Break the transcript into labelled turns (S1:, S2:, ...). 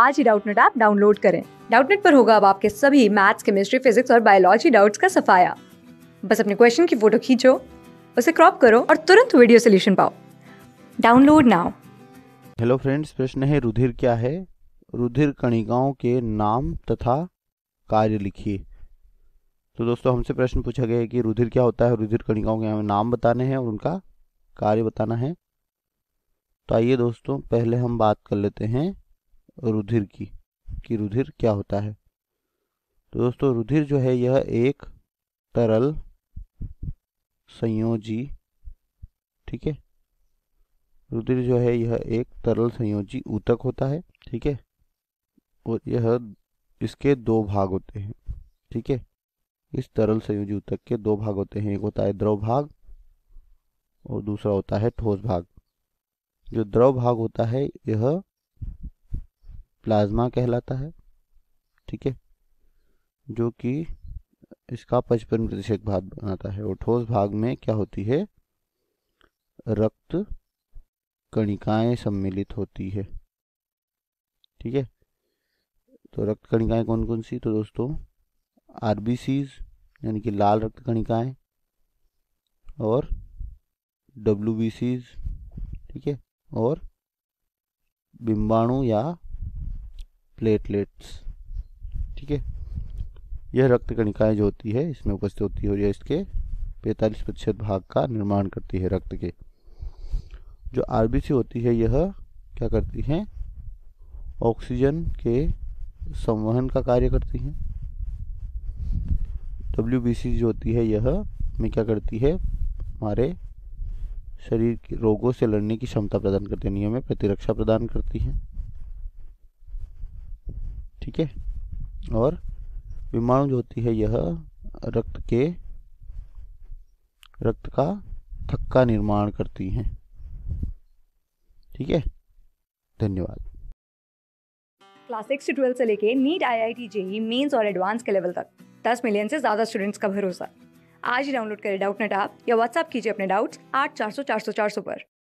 S1: आज ही Doubtnut app download करें डाउटनेट पर होगा अब आपके सभी मैथ्स केमिस्ट्री फिजिक्स और बायोलॉजी डाउट्स का सफाया बस अपने क्वेश्चन की फोटो खींचो उसे क्रॉप करो और तुरंत वीडियो सोल्यूशन पाओ डाउनलोड नाउ
S2: हेलो फ्रेंड्स प्रश्न है रुधिर क्या है रुधिर कणिकाओं के नाम तथा कार्य लिखिए तो दोस्तों हमसे प्रश्न पूछा गया है कि रुधिर क्या होता है रुधिर कणिकाओं के हमें नाम बताने हैं और उनका कार्य बताना है तो आइए दोस्तों पहले हम बात कर लेते हैं रुधिर की कि रुधिर क्या होता है तो दोस्तों रुधिर जो है यह एक तरल संयोजी ठीक है रुधिर जो है यह एक तरल संयोजी ऊतक होता है ठीक है और यह इसके दो भाग होते हैं ठीक है इस तरल संयोजी ऊतक के दो भाग होते हैं एक होता है द्रव भाग और दूसरा होता है ठोस भाग जो द्रव भाग होता है यह प्लाज्मा कहलाता है ठीक है जो कि इसका पचपन प्रतिशत भाग बनाता है और ठोस भाग में क्या होती है रक्त कणिकाएं सम्मिलित होती है ठीक है तो रक्त कणिकाएं कौन कौन सी तो दोस्तों आरबीसीज यानी कि लाल रक्त कणिकाएं और डब्ल्यू ठीक है और बिंबाणु या प्लेटलेट्स ठीक है यह रक्त कणिकाएं जो होती है इसमें उपस्थित होती है और यह इसके 45 प्रतिशत भाग का निर्माण करती है रक्त के जो आरबीसी होती है यह क्या करती हैं ऑक्सीजन के संवहन का कार्य करती हैं डब्ल्यू जो होती है यह में क्या करती है हमारे शरीर के रोगों से लड़ने की क्षमता प्रदान करती है नियम में प्रतिरक्षा प्रदान करती हैं ठीक है और विमाणु जो होती है यह रक्त के रक्त का थक्का निर्माण करती हैं ठीक है धन्यवाद
S1: क्लास सिक्स से ट्वेल्थ से लेके NEET IIT JEE mains और एडवांस के लेवल तक दस मिलियन से ज़्यादा स्टूडेंट्स का भरोसा आज ही डाउनलोड करें डाउट नेट आप या व्हाट्सअप कीजिए अपने डाउट्स आठ चार सौ चार सौ चार सौ पर